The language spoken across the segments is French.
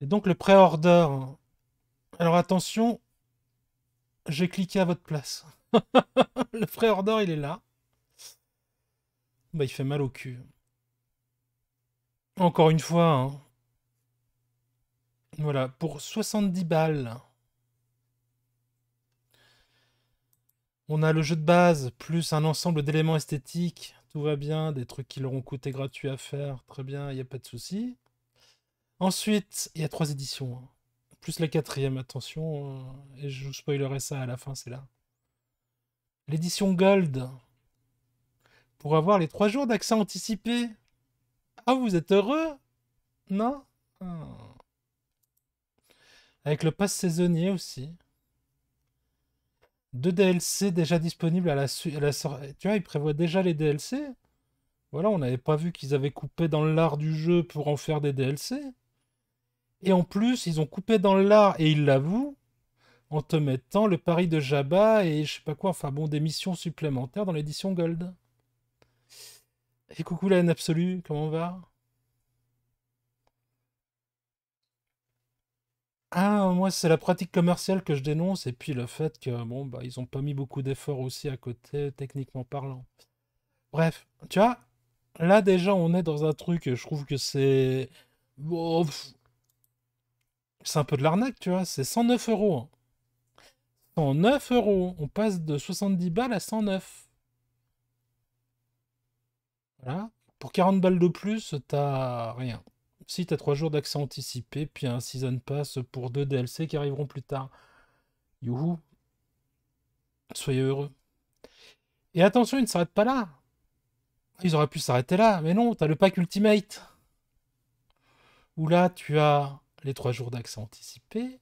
Et donc le pré-order. Alors attention, j'ai cliqué à votre place. le pré-order, il est là. Bah, il fait mal au cul. Encore une fois, hein. voilà, pour 70 balles. On a le jeu de base, plus un ensemble d'éléments esthétiques. Tout va bien, des trucs qui leur ont coûté gratuit à faire. Très bien, il n'y a pas de souci. Ensuite, il y a trois éditions. Hein. Plus la quatrième, attention. Hein, et je vous spoilerai ça à la fin, c'est là. L'édition Gold. Pour avoir les trois jours d'accès anticipé. Ah, vous êtes heureux Non ah. Avec le pass saisonnier aussi. Deux DLC déjà disponibles à la, suite. Tu vois, ils prévoient déjà les DLC. Voilà, on n'avait pas vu qu'ils avaient coupé dans l'art du jeu pour en faire des DLC. Et en plus, ils ont coupé dans l'art, et ils l'avouent, en te mettant le pari de Jabba et je sais pas quoi, enfin bon, des missions supplémentaires dans l'édition Gold. Et coucou la haine absolue, comment va Ah, moi, c'est la pratique commerciale que je dénonce, et puis le fait que, bon, bah, ils ont pas mis beaucoup d'efforts aussi à côté, techniquement parlant. Bref, tu vois, là déjà, on est dans un truc, je trouve que c'est c'est un peu de l'arnaque, tu vois. C'est 109 euros. 109 hein. euros. On passe de 70 balles à 109. Voilà. Pour 40 balles de plus, t'as rien. Si, t'as 3 jours d'accès anticipé, puis un Season Pass pour 2 DLC qui arriveront plus tard. Youhou. Soyez heureux. Et attention, ils ne s'arrêtent pas là. Ils auraient pu s'arrêter là, mais non, t'as le pack Ultimate. Où là, tu as les trois jours d'accès anticipé,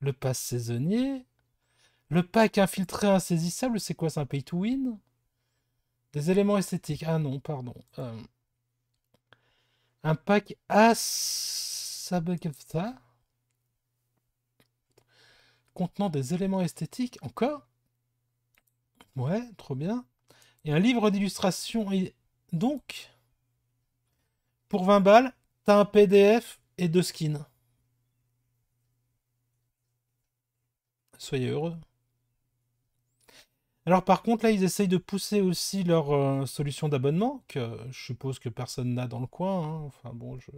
le pass saisonnier, le pack infiltré insaisissable, c'est quoi ça un pay to win Des éléments esthétiques. Ah non, pardon. Euh, un pack Asabekafta contenant des éléments esthétiques, encore Ouais, trop bien. Et un livre d'illustration. Et donc, pour 20 balles, t'as un PDF et deux skins. soyez heureux. Alors par contre, là, ils essayent de pousser aussi leur euh, solution d'abonnement, que je suppose que personne n'a dans le coin. Hein. Enfin bon, je,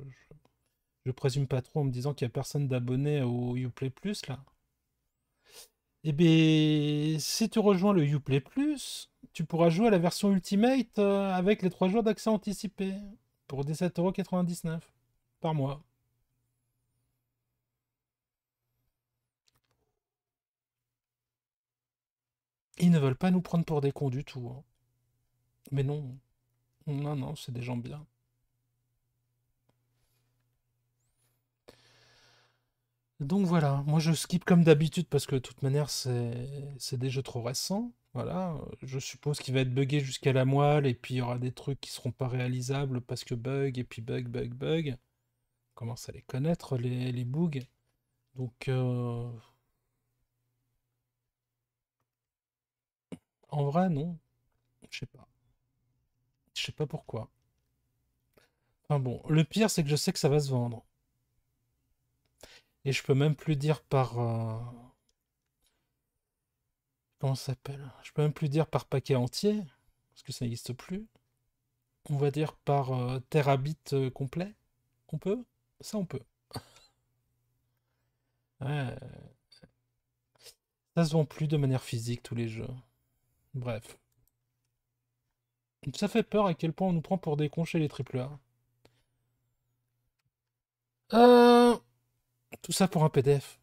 je, présume pas trop en me disant qu'il n'y a personne d'abonné au Uplay Plus, là. Eh bien, si tu rejoins le Uplay Plus, tu pourras jouer à la version Ultimate euh, avec les 3 jours d'accès anticipé pour 17,99€ par mois. Ils ne veulent pas nous prendre pour des cons du tout. Mais non. Non, non, c'est des gens bien. Donc voilà, moi je skip comme d'habitude parce que de toute manière c'est des jeux trop récents. Voilà, je suppose qu'il va être buggé jusqu'à la moelle et puis il y aura des trucs qui seront pas réalisables parce que bug et puis bug, bug, bug. On commence à les connaître les, bugs. Donc euh, En vrai, non. Je sais pas. Je sais pas pourquoi. Enfin bon, le pire, c'est que je sais que ça va se vendre. Et je peux même plus dire par. Euh, comment ça s'appelle Je peux même plus dire par paquet entier, parce que ça n'existe plus. On va dire par euh, terabit euh, complet. On peut Ça, on peut. ouais. Ça se vend plus de manière physique, tous les jeux. Bref. Ça fait peur à quel point on nous prend pour déconcher les triple Euh... Tout ça pour un PDF.